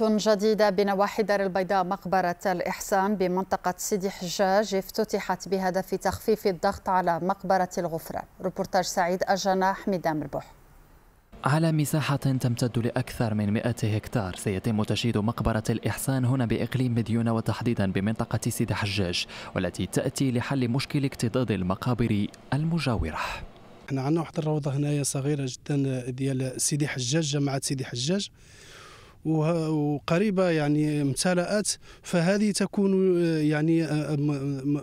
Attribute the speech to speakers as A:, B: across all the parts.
A: جديدة بنواحي دار البيضاء مقبرة الإحسان بمنطقة سيدي حجاج افتتحت بهدف تخفيف الضغط على مقبرة الغفران روبورتاج سعيد أجنا ميدام مربوح على مساحة تمتد لأكثر من 100 هكتار سيتم تشييد مقبرة الإحسان هنا بإقليم مديونة وتحديدا بمنطقة سيدي حجاج والتي تأتي لحل مشكل اكتضاد المقابر المجاورة احنا
B: نعم، عندنا واحد الروضة هنايا صغيرة جدا ديال سيدي حجاج جماعة سيدي حجاج وقريبه يعني امتلأت فهذه تكون آه، يعني آه، آه،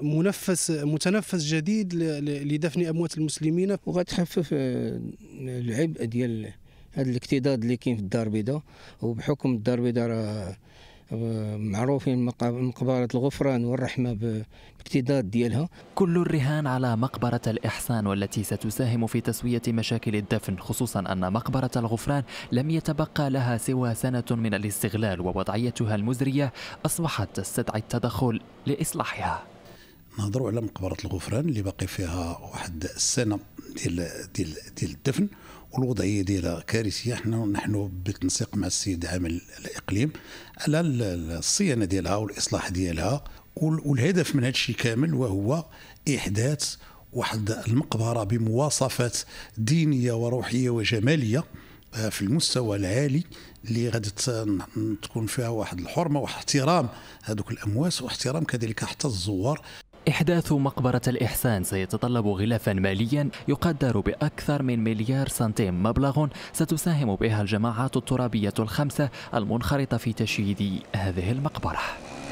B: منفس متنفس جديد لدفن اموات المسلمين وغتخفف العبء ديال هذا الاكتضاد اللي كاين في الدار البيضاء وبحكم الدار البيضاء
A: راه معروفين مقبرة الغفران والرحمة باكتداد ديالها كل الرهان على مقبرة الإحسان والتي ستساهم في تسوية مشاكل الدفن خصوصا أن مقبرة الغفران لم يتبقى لها سوى سنة من الاستغلال ووضعيتها المزرية أصبحت تستدعي التدخل لإصلاحها
C: نهضروا على مقبرة الغفران اللي باقي فيها واحد السنة ديال ديال ديال الدفن والوضعيه ديالها كارثيه حنا نحن بالتنسيق مع السيد عامل الاقليم على الصيانه ديالها والاصلاح ديالها والهدف من هذا الشيء كامل وهو احداث واحد المقبره بمواصفات دينيه وروحيه وجماليه آه، في المستوى العالي اللي غادي تكون فيها واحد الحرمه واحترام هذوك الاموات واحترام كذلك حتى الزوار
A: إحداث مقبرة الإحسان سيتطلب غلافا ماليا يقدر بأكثر من مليار سنتيم مبلغ ستساهم بها الجماعات الترابية الخمسة المنخرطة في تشييد هذه المقبرة